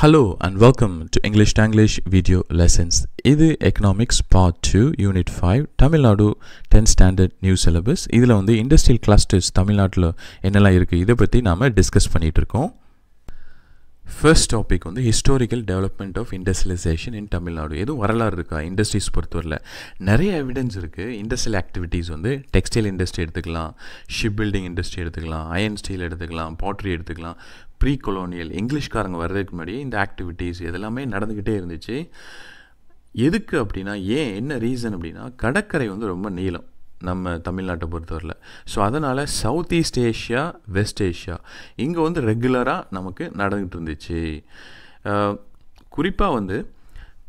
hello and welcome to English to video lessons இது economics part two unit five Tamil Nadu tenth standard new syllabus இதில் வந்து industrial clusters தமிழ்நாட்டில் என்னெல்லாம் இருக்குது இதை பற்றி நாம் டிஸ்கஸ் பண்ணிகிட்டு இருக்கோம் ஃபர்ஸ்ட் டாபிக் வந்து historical development of industrialisation in Tamil Nadu எதுவும் வரலாறு இருக்கா இண்டஸ்ட்ரீஸ் பொறுத்தவரையில் நிறைய எவிடன்ஸ் இருக்குது இண்டஸ்ட்ரியல் ஆக்டிவிட்டீஸ் வந்து டெக்ஸ்டைல் இண்டஸ்ட்ரி எடுத்துக்கலாம் ஷிப் பில்டிங் இண்டஸ்ட்ரி எடுத்துக்கலாம் அயன் ஸ்டீல் எடுத்துக்கலாம் பாட்ரி எடுத்துக்கலாம் ப்ரீ கொலோனியல் இங்கிலீஷ்காரங்க வர்றதுக்கு முன்னாடி இந்த ஆக்டிவிட்டீஸ் இதெல்லாமே நடந்துக்கிட்டே இருந்துச்சு எதுக்கு அப்படின்னா ஏன் என்ன ரீசன் அப்படின்னா கடற்கரை வந்து ரொம்ப நீளம் நம்ம தமிழ்நாட்டை பொறுத்தவரையில் ஸோ அதனால் south east Asia west Asia இங்கே வந்து ரெகுலராக நமக்கு நடந்துகிட்டு இருந்துச்சு குறிப்பாக வந்து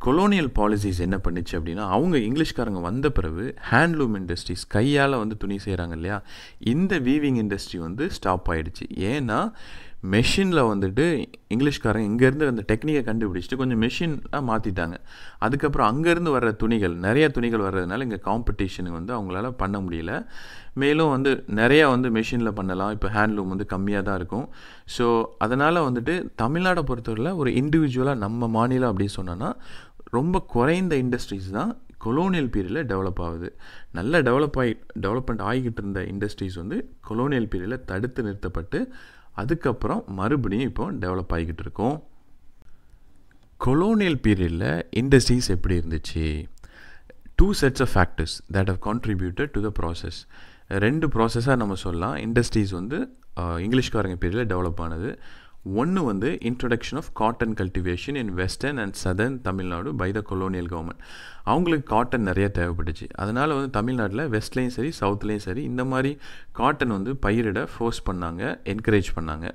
கொலோனியல் பாலிசிஸ் என்ன பண்ணிச்சு அப்படின்னா அவங்க இங்கிலீஷ்காரங்க வந்த பிறகு ஹேண்ட்லூம் இண்டஸ்ட்ரீஸ் கையால் வந்து துணி செய்கிறாங்க இல்லையா இந்த வீவிங் இண்டஸ்ட்ரி வந்து ஸ்டாப் ஆகிடுச்சு ஏன்னா மெஷினில் வந்துட்டு இங்கிலீஷ்காரன் இங்கேருந்து அந்த டெக்னிக்கை கண்டுபிடிச்சிட்டு கொஞ்சம் மெஷினாக மாற்றிட்டாங்க அதுக்கப்புறம் அங்கேருந்து வர்ற துணிகள் நிறைய துணிகள் வர்றதுனால இங்கே காம்படிஷனுக்கு வந்து அவங்களால பண்ண முடியல மேலும் வந்து நிறையா வந்து மெஷினில் பண்ணலாம் இப்போ ஹேண்ட்லூம் வந்து கம்மியாக தான் இருக்கும் ஸோ அதனால் வந்துட்டு தமிழ்நாடை பொறுத்தவரையில் ஒரு இண்டிவிஜுவலாக நம்ம மாநிலம் அப்படின்னு சொன்னோன்னா ரொம்ப குறைந்த இண்டஸ்ட்ரீஸ் தான் கொலோனியல் பீரியடில் டெவலப் ஆகுது நல்ல டெவலப் ஆகி டெவலப்மெண்ட் ஆகிக்கிட்டு இருந்த இண்டஸ்ட்ரீஸ் வந்து கொலோனியல் பீரியடில் தடுத்து நிறுத்தப்பட்டு அதுக்கப்புறம் மறுபடியும் இப்போ டெவலப் ஆகிக்கிட்டு இருக்கோம் கொலோனியல் பீரியடில் இண்டஸ்ட்ரீஸ் எப்படி இருந்துச்சு two sets of factors that have contributed to the process ரெண்டு ப்ராசஸாக நம்ம சொல்லலாம் இண்டஸ்ட்ரீஸ் வந்து இங்கிலீஷ்காரங்க பீரியடில் டெவலப் ஆனது ஒன்று வந்து introduction of cotton cultivation in western and southern Tamil Nadu by the colonial government அவங்களுக்கு காட்டன் நிறைய தேவைப்பட்டுச்சு அதனால் வந்து தமிழ்நாட்டில் வெஸ்ட்லேயும் சரி சவுத்துலேயும் சரி இந்த மாதிரி காட்டன் வந்து பயிரிட ஃபோர்ஸ் பண்ணாங்க என்கரேஜ் பண்ணாங்க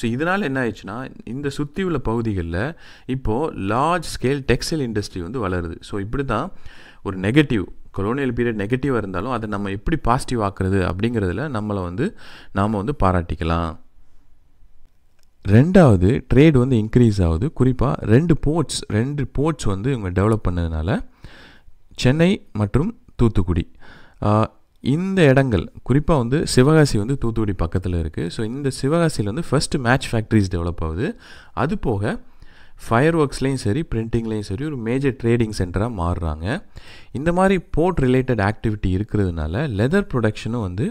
ஸோ இதனால் என்ன ஆயிடுச்சுன்னா இந்த சுற்றி உள்ள பகுதிகளில் இப்போது லார்ஜ் ஸ்கேல் டெக்ஸ்டைல் இண்டஸ்ட்ரி வந்து வளருது ஸோ இப்படி தான் ஒரு நெகட்டிவ் கொலோனியல் பீரியட் நெகட்டிவாக இருந்தாலும் அதை நம்ம எப்படி பாசிட்டிவ் ஆக்குறது அப்படிங்கிறதுல நம்மளை வந்து நாம் வந்து பாராட்டிக்கலாம் ரெண்டாவது ட்ரேட் வந்து இன்க்ரீஸ் ஆகுது குறிப்பாக ரெண்டு போர்ட்ஸ் ரெண்டு போர்ட்ஸ் வந்து இவங்க டெவலப் பண்ணதுனால சென்னை மற்றும் தூத்துக்குடி இந்த இடங்கள் குறிப்பாக வந்து சிவகாசி வந்து தூத்துக்குடி பக்கத்தில் இருக்குது ஸோ இந்த சிவகாசியில் வந்து ஃபஸ்ட்டு மேட்ச் ஃபேக்ட்ரிஸ் டெவலப் ஆகுது அது போக ஃபயர் ஒர்க்ஸ்லேயும் சரி பிரிண்டிங்லேயும் சரி ஒரு மேஜர் ட்ரேடிங் சென்டராக மாறுறாங்க இந்த மாதிரி போர்ட் ரிலேட்டட் ஆக்டிவிட்டி இருக்கிறதுனால லெதர் ப்ரொடக்ஷனும் வந்து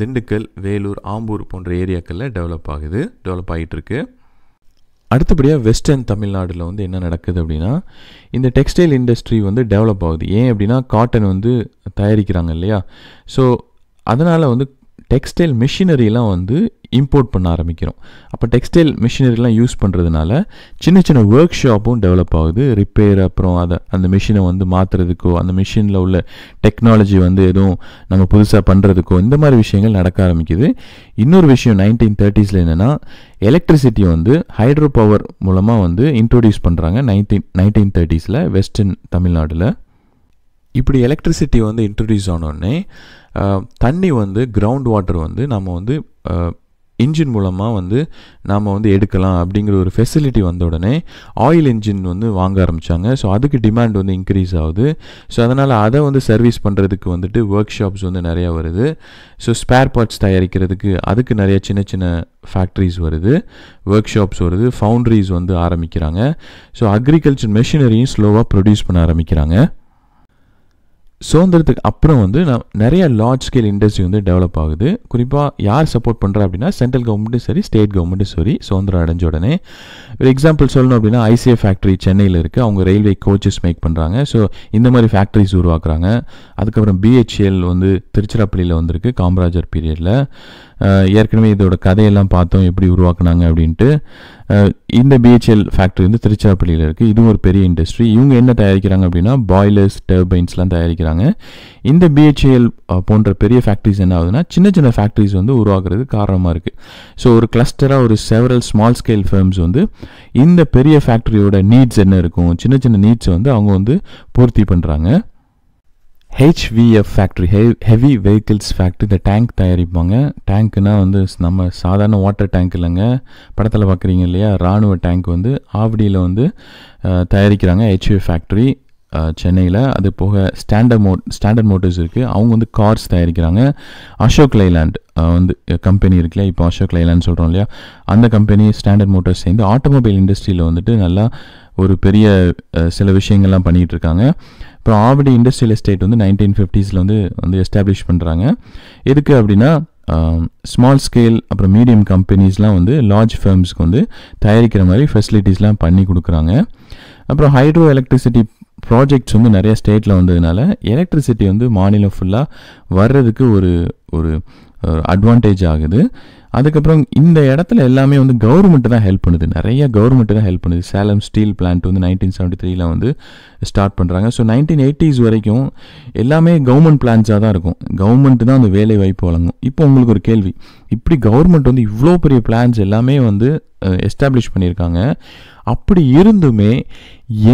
திண்டுக்கல் வேலூர் ஆம்பூர் போன்ற ஏரியாக்களில் டெவலப் ஆகுது டெவலப் ஆகிட்டுருக்கு அடுத்தபடியாக வெஸ்டர்ன் தமிழ்நாடில் வந்து என்ன நடக்குது அப்படின்னா இந்த டெக்ஸ்டைல் இண்டஸ்ட்ரி வந்து டெவலப் ஆகுது ஏன் அப்படின்னா காட்டன் வந்து தயாரிக்கிறாங்க இல்லையா ஸோ அதனால் வந்து டெக்ஸ்டைல் மிஷினரிலாம் வந்து இம்போர்ட் பண்ண ஆரம்பிக்கிறோம் அப்போ டெக்ஸ்டைல் மிஷினரிலாம் யூஸ் பண்ணுறதுனால சின்ன சின்ன ஒர்க் ஷாப்பும் டெவலப் ஆகுது ரிப்பேர் அப்புறம் அதை அந்த மிஷினை வந்து மாற்றுறதுக்கோ அந்த மிஷினில் உள்ள டெக்னாலஜி வந்து எதுவும் நம்ம புதுசாக பண்ணுறதுக்கோ இந்த மாதிரி விஷயங்கள் நடக்க ஆரம்பிக்குது இன்னொரு விஷயம் நைன்டீன் தேர்ட்டிஸில் என்னென்னா எலக்ட்ரிசிட்டி வந்து ஹைட்ரோ பவர் மூலமாக வந்து இன்ட்ரொடியூஸ் பண்ணுறாங்க நைன்டீன் நைன்டீன் தேர்ட்டிஸில் வெஸ்டர்ன் தமிழ்நாட்டில் இப்படி எலக்ட்ரிசிட்டி வந்து இன்ட்ரடியூஸ் ஆனோடனே தண்ணி வந்து கிரவுண்ட் வாட்டர் வந்து நம்ம வந்து இன்ஜின் மூலமாக வந்து நாம் வந்து எடுக்கலாம் அப்படிங்கிற ஒரு ஃபெசிலிட்டி வந்த உடனே ஆயில் இன்ஜின் வந்து வாங்க ஆரம்பித்தாங்க ஸோ அதுக்கு டிமாண்ட் வந்து இன்க்ரீஸ் ஆகுது ஸோ அதனால் அதை வந்து சர்வீஸ் பண்ணுறதுக்கு வந்துட்டு ஒர்க் ஷாப்ஸ் வந்து நிறையா வருது ஸோ ஸ்பேர் பார்ட்ஸ் தயாரிக்கிறதுக்கு அதுக்கு நிறைய சின்ன சின்ன ஃபேக்ட்ரிஸ் வருது ஒர்க் ஷாப்ஸ் வருது ஃபவுண்ட்ரிஸ் வந்து ஆரம்பிக்கிறாங்க ஸோ அக்ரிகல்ச்சர் மெஷினரியும் ஸ்லோவாக ப்ரொடியூஸ் பண்ண ஆரம்பிக்கிறாங்க சுதந்திரத்துக்கு அப்புறம் வந்து நான் நிறைய லார்ஜ் ஸ்கேல் இண்டஸ்ட்ரி வந்து டெவலப் ஆகுது குறிப்பாக யார் சப்போர்ட் பண்ணுறா அப்படின்னா சென்ட்ரல் கவர்மெண்ட்டும் சரி ஸ்டேட் கவர்மெண்ட்டும் சரி சுதந்திரம் அடைஞ்ச உடனே ஒரு எக்ஸாம்பிள் சொல்லணும் அப்படின்னா ஐசிஏ ஃபேக்ட்ரி சென்னையில் இருக்குது அவங்க ரயில்வே கோச்சஸ் மேக் பண்ணுறாங்க ஸோ இந்த மாதிரி ஃபேக்ட்ரிஸ் உருவாக்குறாங்க அதுக்கப்புறம் பிஹெச்எல் வந்து திருச்சிராப்பள்ளியில் வந்திருக்கு காமராஜர் பீரியடில் ஏற்கனவே இதோட கதையெல்லாம் பார்த்தோம் எப்படி உருவாக்குனாங்க அப்படின்ட்டு இந்த பிஹெச்எல் ஃபேக்ட்ரி வந்து திருச்சிராப்பள்ளியில் இருக்குது இதுவும் ஒரு பெரிய இண்டஸ்ட்ரி இவங்க என்ன தயாரிக்கிறாங்க அப்படின்னா பாய்லர்ஸ் டர்பைன்ஸ்லாம் தயாரிக்கிறாங்க இந்த பிஹெச்எல் போன்ற பெரிய ஃபேக்ட்ரிஸ் என்ன ஆகுதுன்னா சின்ன சின்ன ஃபேக்ட்ரிஸ் வந்து உருவாக்குறது காரணமாக இருக்குது ஸோ ஒரு கிளஸ்டராக ஒரு செவரல் ஸ்மால் ஸ்கேல் ஃபேர்ம்ஸ் வந்து இந்த பெரிய ஃபேக்ட்ரியோட நீட்ஸ் என்ன இருக்கும் சின்ன சின்ன நீட்ஸை வந்து அவங்க வந்து பூர்த்தி பண்ணுறாங்க ஹெச்விஎஃப் ஃபேக்ட்ரி ஹெ ஹெவி வெஹிக்கிள்ஸ் ஃபேக்ட்ரி இந்த டேங்க் தயாரிப்பாங்க டேங்க்குனா வந்து நம்ம சாதாரண வாட்டர் டேங்க் இல்லைங்க படத்தில் பார்க்குறீங்க இல்லையா ராணுவ டேங்க் வந்து ஆவடியில் வந்து தயாரிக்கிறாங்க ஹெச்விஎஃப் ஃபேக்ட்ரி சென்னையில் அது போக ஸ்டாண்டர்ட் மோட் ஸ்டாண்டர்ட் மோட்டர்ஸ் இருக்குது அவங்க வந்து கார்ஸ் தயாரிக்கிறாங்க அசோக் லைலாண்ட் வந்து கம்பெனி இருக்குல்ல இப்போ அசோக் லைலாண்ட் சொல்கிறோம் இல்லையா அந்த கம்பெனி ஸ்டாண்டர்ட் மோட்டர்ஸ் சேர்ந்து ஆட்டோமொபைல் இண்டஸ்ட்ரியில் வந்துட்டு நல்லா ஒரு பெரிய சில விஷயங்கள்லாம் பண்ணிகிட்ருக்காங்க இருக்காங்க அப்புறம் ஆவடி இண்டஸ்ட்ரியல் எஸ்டேட் வந்து நைன்டீன் ஃபிஃப்டிஸில் வந்து வந்து எஸ்டாப்ளிஷ் பண்ணுறாங்க எதுக்கு அப்படின்னா ஸ்மால் ஸ்கேல் அப்புறம் மீடியம் கம்பெனிஸ்லாம் வந்து லார்ஜ் ஃபேர்ம்ஸ்க்கு வந்து தயாரிக்கிற மாதிரி ஃபெசிலிட்டிஸ்லாம் பண்ணி கொடுக்குறாங்க அப்புறம் ஹைட்ரோ எலக்ட்ரிசிட்டி ப்ராஜெக்ட்ஸ் வந்து நிறைய ஸ்டேட்டில் வந்ததுனால எலக்ட்ரிசிட்டி வந்து மாநிலம் ஃபுல்லாக வர்றதுக்கு ஒரு ஒரு அட்வான்டேஜ் ஆகுது அதுக்கப்புறம் இந்த இடத்துல எல்லாமே வந்து கவர்மெண்ட்டு தான் ஹெல்ப் பண்ணுது நிறைய கவர்மெண்ட்டு தான் ஹெல்ப் பண்ணுது சேலம் ஸ்டீல் பிளான்ட் வந்து நைன்டீன் செவன்ட்டி த்ரீல வந்து ஸ்டார்ட் பண்ணுறாங்க ஸோ நைன்டீன் எயிட்டிஸ் வரைக்கும் எல்லாமே கவர்மெண்ட் பிளான்ஸாக தான் இருக்கும் கவர்மெண்ட் தான் அந்த வேலை வாய்ப்பு வழங்கும் இப்போ உங்களுக்கு ஒரு கேள்வி இப்படி கவர்மெண்ட் வந்து இவ்வளோ பெரிய பிளான்ஸ் எல்லாமே வந்து எஸ்டாப்ளிஷ் பண்ணியிருக்காங்க அப்படி இருந்துமே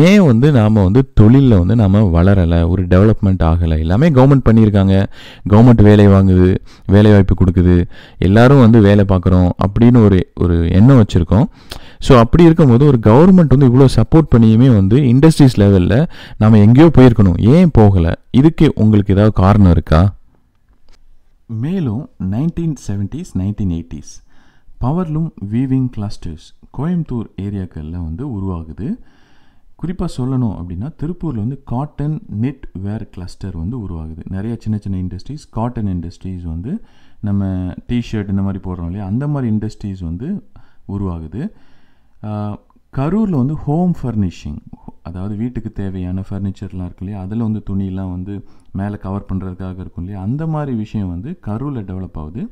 ஏன் வந்து நாம் வந்து தொழிலில் வந்து நாம் வளரலை ஒரு டெவலப்மெண்ட் ஆகலை எல்லாமே கவர்மெண்ட் பண்ணியிருக்காங்க கவர்மெண்ட் வேலை வாங்குது வேலை வாய்ப்பு கொடுக்குது எல்லோரும் வந்து வேலை பார்க்குறோம் அப்படின்னு ஒரு ஒரு எண்ணம் வச்சுருக்கோம் ஸோ அப்படி இருக்கும்போது ஒரு கவர்மெண்ட் வந்து இவ்வளோ சப்போர்ட் பண்ணியுமே வந்து இண்டஸ்ட்ரீஸ் லெவலில் நம்ம எங்கேயோ போயிருக்கணும் ஏன் போகலை இதுக்கு உங்களுக்கு ஏதாவது காரணம் இருக்கா மேலும் nineteen seventies nineteen eighties powerloom weaving clusters Coimbatore ஏரியாக்களில் வந்து உருவாகுது குறிப்பாக சொல்லணும் அப்படின்னா திருப்பூரில் வந்து காட்டன் நெட் வேர் கிளஸ்டர் வந்து உருவாகுது நிறைய சின்ன சின்ன இண்டஸ்ட்ரீஸ் காட்டன் இண்டஸ்ட்ரீஸ் வந்து நம்ம டிஷர்ட் இந்த மாதிரி போடுறோம் இல்லையா அந்த மாதிரி இண்டஸ்ட்ரீஸ் வந்து உருவாகுது கரூரில் வந்து ஹோம் ஃபர்னிஷிங் அதாவது வீட்டுக்கு தேவையான ஃபர்னிச்சர்லாம் இருக்கு இல்லையா அதில் வந்து துணியெலாம் வந்து மேலே கவர் பண்ணுறதுக்காக இருக்கும் இல்லையா அந்த மாதிரி விஷயம் வந்து கருவில் டெவலப் ஆகுது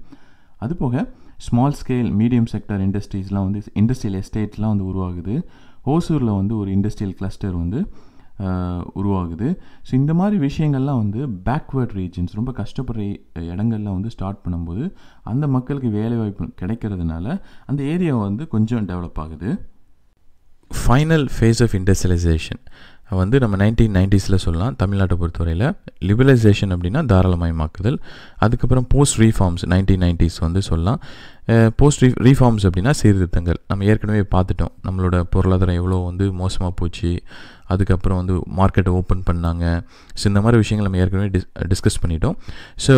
அது போக ஸ்மால் ஸ்கேல் மீடியம் செக்டர் இண்டஸ்ட்ரீஸ்லாம் வந்து இண்டஸ்ட்ரியல் எஸ்டேட்லாம் வந்து உருவாகுது ஓசூரில் வந்து ஒரு இண்டஸ்ட்ரியல் கிளஸ்டர் வந்து உருவாகுது ஸோ இந்த மாதிரி விஷயங்கள்லாம் வந்து பேக்வேர்ட் ரீஜன்ஸ் ரொம்ப கஷ்டப்படுற இடங்கள்லாம் வந்து ஸ்டார்ட் பண்ணும்போது அந்த மக்களுக்கு வேலைவாய்ப்பு கிடைக்கிறதுனால அந்த ஏரியா வந்து கொஞ்சம் டெவலப் ஆகுது ஃபைனல் ஃபேஸ் ஆஃப் இண்டஸ்ட்ரியலைசேஷன் வந்து நம்ம நைன்டீன் நைன்டிஸில் சொல்லலாம் தமிழ்நாட்டை பொறுத்தவரையில் லிபரலைசேஷன் அப்படின்னா தாராளமயமாக்குதல் அதுக்கப்புறம் போஸ்ட் ரீஃபார்ம்ஸ் நைன்டீன் நைன்டிஸ் வந்து சொல்லலாம் போஸ்ட் ரீ ரீஃபார்ம்ஸ் அப்படின்னா சீர்திருத்தங்கள் நம்ம ஏற்கனவே பார்த்துட்டோம் நம்மளோட பொருளாதாரம் எவ்வளோ வந்து மோசமாக போச்சு அதுக்கப்புறம் வந்து மார்க்கெட்டை ஓப்பன் பண்ணாங்க ஸோ இந்த மாதிரி விஷயங்கள் நம்ம ஏற்கனவே டிஸ் டிஸ்கஸ் பண்ணிட்டோம் ஸோ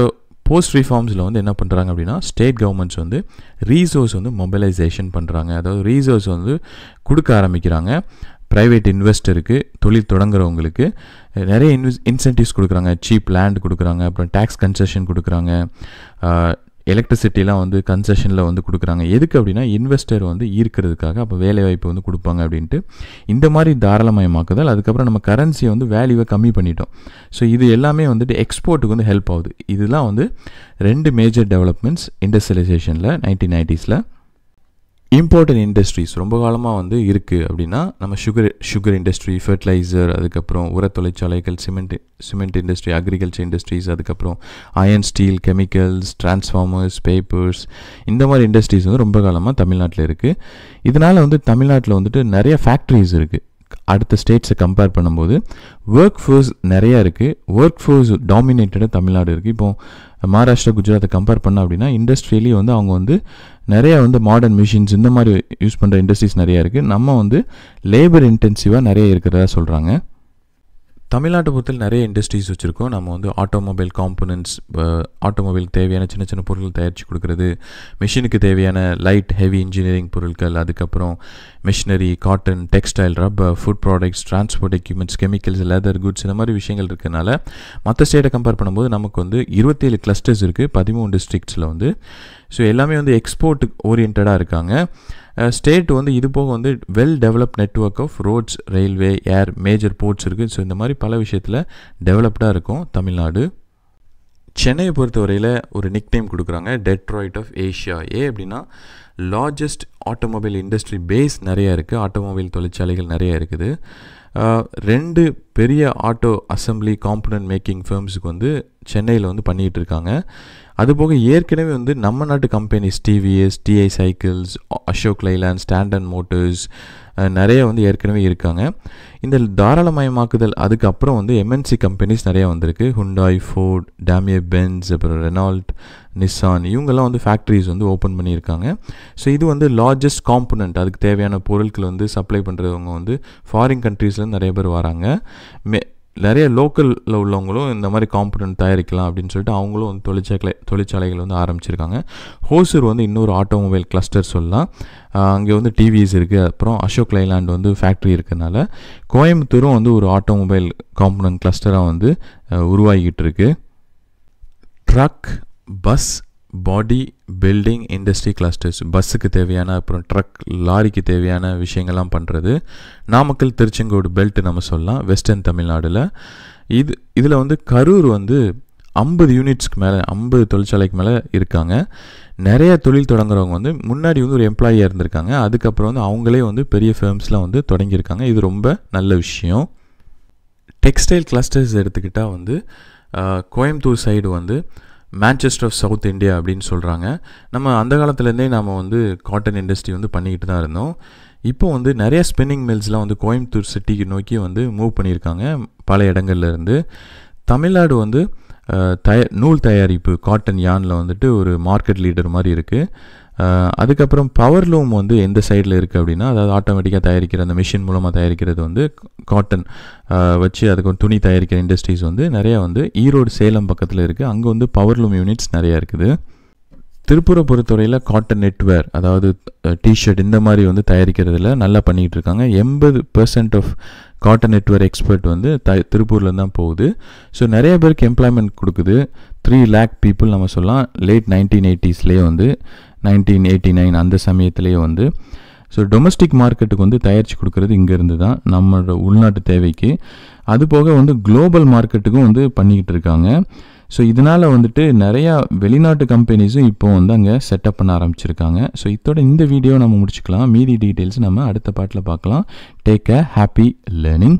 போஸ்ட் ரிஃபார்ம்ஸில் வந்து என்ன பண்ணுறாங்க அப்படின்னா ஸ்டேட் கவர்மெண்ட்ஸ் வந்து ரீசோர்ஸ் வந்து மொபைலைசேஷன் பண்ணுறாங்க அதாவது ரீசோர்ஸ் வந்து கொடுக்க ஆரம்பிக்கிறாங்க ப்ரைவேட் இன்வெஸ்டருக்கு தொழில் தொடங்குறவங்களுக்கு நிறைய இன்வெஸ் இன்சென்டிவ்ஸ் கொடுக்குறாங்க சீப் லேண்ட் கொடுக்குறாங்க அப்புறம் டேக்ஸ் கன்செஷன் கொடுக்குறாங்க எலக்ட்ரிசிட்டிலாம் வந்து கன்செஷனில் வந்து கொடுக்குறாங்க எதுக்கு அப்படின்னா இன்வெஸ்டர் வந்து ஈர்க்கிறதுக்காக அப்போ வேலைவாய்ப்பு வந்து கொடுப்பாங்க அப்படின்ட்டு இந்த மாதிரி தாராளமயமாக்குதல் அதுக்கப்புறம் நம்ம கரன்சியை வந்து வேல்யூவை கம்மி பண்ணிட்டோம் ஸோ இது எல்லாமே வந்துட்டு எக்ஸ்போர்ட்டுக்கு வந்து ஹெல்ப் ஆகுது இதெல்லாம் வந்து ரெண்டு மேஜர் டெவலப்மெண்ட்ஸ் இண்டஸ்ட்ரியலைசேஷனில் நைன்டீன் நைன்ட்டீஸில் இம்பார்ட்டன்ட் இண்டஸ்ட்ரீஸ் ரொம்ப காலமாக வந்து இருக்குது அப்படின்னா நம்ம சுகர் சுகர் இண்டஸ்ட்ரி ஃபர்டிலைசர் அதுக்கப்புறம் உர தொழிற்சாலைகள் cement cement industry agriculture industries அதுக்கப்புறம் iron steel chemicals transformers papers இந்த மாதிரி இண்டஸ்ட்ரீஸ் வந்து ரொம்ப காலமாக தமிழ்நாட்டில் இருக்குது இதனால் வந்து தமிழ்நாட்டில் வந்துட்டு நிறைய ஃபேக்ட்ரிஸ் இருக்குது அடுத்த ஸ்டேட்ஸை கம்பேர் பண்ணும்போது ஒர்க் ஃபோர்ஸ் நிறையா இருக்குது ஒர்க் ஃபோர்ஸ் டாமினேட்டடாக தமிழ்நாடு இருக்குது இப்போது மகாராஷ்டிரா குஜராத்தை கம்பேர் பண்ணால் அப்படின்னா இண்டஸ்ட்ரியலி வந்து அவங்க வந்து நிறையா வந்து மாடர்ன் மிஷின்ஸ் இந்த மாதிரி யூஸ் பண்ணுற இண்டஸ்ட்ரீஸ் நிறையா இருக்குது நம்ம வந்து லேபர் இன்டென்சிவாக நிறைய இருக்கிறதா சொல்கிறாங்க தமிழ்நாட்டை பொறுத்தல் நிறைய இண்டஸ்ட்ரீஸ் வச்சுருக்கோம் நம்ம வந்து ஆட்டோமொபைல் காம்பனன்ட்ஸ் ஆட்டோமொபைல் தேவையான சின்ன சின்ன பொருட்கள் தயாரித்து கொடுக்குறது மிஷினுக்கு தேவையான லைட் ஹெவி இன்ஜினியரிங் பொருட்கள் அதுக்கப்புறம் machinery cotton textile rubber food products transport equipments chemicals leather goods இந்த மாதிரி விஷயங்கள் இருக்கனால மற்ற ஸ்டேட்டை கம்பேர் பண்ணும்போது நமக்கு வந்து இருபத்தேழு கிளஸ்டர்ஸ் இருக்குது பதிமூணு டிஸ்ட்ரிக்ட்ஸில் வந்து ஸோ எல்லாமே வந்து எக்ஸ்போர்ட் ஓரியன்டாக இருக்காங்க ஸ்டேட் வந்து இது போக வந்து well develop network of roads railway air major ports இருக்குது ஸோ இந்த மாதிரி பல விஷயத்தில் டெவலப்டாக இருக்கும் தமிழ்நாடு சென்னையை பொறுத்தவரையில் ஒரு நிக் நேம் கொடுக்குறாங்க டெட்ராய்ட் ஆஃப் ஏஷியா ஏ அப்படின்னா லார்ஜஸ்ட் ஆட்டோமொபைல் இண்டஸ்ட்ரி பேஸ் நிறையா இருக்குது ஆட்டோமொபைல் தொழிற்சாலைகள் நிறையா இருக்குது ரெண்டு பெரிய ஆட்டோ அசம்பிளி காம்பனன்ட் மேக்கிங் ஃபேர்ம்ஸுக்கு வந்து சென்னையில் வந்து பண்ணிகிட்டு இருக்காங்க அதுபோக ஏற்கனவே வந்து நம்ம நாட்டு companies TVS TI cycles Ashok Leyland standard motors நிறைய வந்து ஏற்கனவே இருக்காங்க இந்த தாராளமயமாக்குதல் அதுக்கப்புறம் வந்து எம்என்சி கம்பெனிஸ் நிறையா வந்திருக்கு ஹுண்டாய் ஃபோர்ட் டேமியர் பென்ஸ் அப்புறம் ரெனால்ட் நிசான் இவங்கெல்லாம் வந்து ஃபேக்ட்ரிஸ் வந்து ஓப்பன் பண்ணியிருக்காங்க ஸோ இது வந்து லார்ஜஸ்ட் காம்பனண்ட் அதுக்கு தேவையான பொருட்கள் வந்து சப்ளை பண்ணுறவங்க வந்து ஃபாரின் கண்ட்ரீஸ்லேருந்து நிறைய பேர் வராங்க மே நிறைய லோக்கலில் உள்ளவங்களும் இந்த மாதிரி காம்பனண்ட் தயாரிக்கலாம் அப்படின்னு சொல்லிட்டு அவங்களும் வந்து தொழிற்சாலை தொழிற்சாலைகள் வந்து ஆரம்பிச்சிருக்காங்க ஹோசூர் வந்து இன்னொரு ஆட்டோமொபைல் கிளஸ்டர் சொல்லலாம் அங்கே வந்து டிவிஎஸ் இருக்குது அப்புறம் அசோக் லைலாண்ட் வந்து ஃபேக்ட்ரி இருக்கிறதுனால கோயம்புத்தூரும் வந்து ஒரு ஆட்டோமொபைல் காம்பனண்ட் கிளஸ்டராக வந்து உருவாகிட்டு இருக்குது truck bus body building industry clusters பஸ்ஸுக்கு தேவையான அப்புறம் ட்ரக் லாரிக்கு தேவையான விஷயங்கள்லாம் பண்ணுறது நாமக்கல் திருச்செங்கோடு பெல்ட் நம்ம சொல்லலாம் வெஸ்டர்ன் தமிழ்நாடில் இது இதில் வந்து கரூர் வந்து ஐம்பது யூனிட்ஸ்க்கு மேலே ஐம்பது தொழிற்சாலைக்கு மேலே இருக்காங்க நிறைய தொழில் தொடங்குறவங்க வந்து முன்னாடி வந்து ஒரு எம்ப்ளாயியாக இருந்திருக்காங்க அதுக்கப்புறம் வந்து அவங்களே வந்து பெரிய ஃபேம்ஸ்லாம் வந்து தொடங்கியிருக்காங்க இது ரொம்ப நல்ல விஷயம் டெக்ஸ்டைல் கிளஸ்டர்ஸ் எடுத்துக்கிட்டால் வந்து கோயம்புத்தூர் சைடு வந்து மேன்செஸ்டர் ஆஃப் சவுத் இந்தியா அப்படின்னு சொல்கிறாங்க நம்ம அந்த காலத்துலேருந்தே நம்ம வந்து காட்டன் இண்டஸ்ட்ரி வந்து பண்ணிக்கிட்டு தான் இருந்தோம் இப்போ வந்து நிறைய ஸ்பின்னிங் மில்ஸ்லாம் வந்து கோயம்புத்தூர் சிட்டிக்கு நோக்கி வந்து மூவ் பண்ணியிருக்காங்க பல இடங்கள்லேருந்து தமிழ்நாடு வந்து தய நூல் தயாரிப்பு காட்டன் யானில் வந்துட்டு ஒரு மார்க்கெட் லீடர் மாதிரி இருக்குது அதுக்கப்புறம் பவர் லூம் வந்து எந்த சைடில் இருக்குது அப்படின்னா அதாவது ஆட்டோமேட்டிக்காக தயாரிக்கிற அந்த மிஷின் மூலமாக தயாரிக்கிறது வந்து காட்டன் வச்சு அதுக்கு துணி தயாரிக்கிற இண்டஸ்ட்ரீஸ் வந்து நிறையா வந்து ஈரோடு சேலம் பக்கத்தில் இருக்குது அங்கே வந்து பவர் லூம் யூனிட்ஸ் நிறையா இருக்குது திருப்பூர பொறுத்தவரையில் காட்டன் நெட்வேர் அதாவது டிஷர்ட் இந்த மாதிரி வந்து தயாரிக்கிறதுல நல்லா பண்ணிக்கிட்டு இருக்காங்க எண்பது percent of cotton knitwear export வந்து த திருப்பூரில் தான் போகுது ஸோ நிறைய பேருக்கு எம்ப்ளாய்மெண்ட் கொடுக்குது த்ரீ லேக் பீப்புள் நம்ம சொல்லலாம் லேட் நைன்டீன் எயிட்டிஸ்லேயே வந்து நைன்டீன் எயிட்டி நைன் அந்த சமயத்திலேயே வந்து ஸோ டொமஸ்டிக் மார்க்கெட்டுக்கு வந்து தயாரித்து கொடுக்குறது இங்கேருந்து தான் நம்மளோட உள்நாட்டு தேவைக்கு அது போக வந்து குளோபல் மார்க்கெட்டுக்கும் வந்து பண்ணிக்கிட்டு இருக்காங்க ஸோ இதனால் வந்துட்டு நிறையா வெளிநாட்டு கம்பெனிஸும் இப்போ வந்து அங்கே செட்டப் பண்ண ஆரம்பிச்சிருக்காங்க ஸோ இதோட இந்த வீடியோ நம்ம முடிச்சுக்கலாம் மீதி டீட்டெயில்ஸ் நம்ம அடுத்த பாட்டில் பார்க்கலாம் டேக் அ ஹாப்பி லேர்னிங்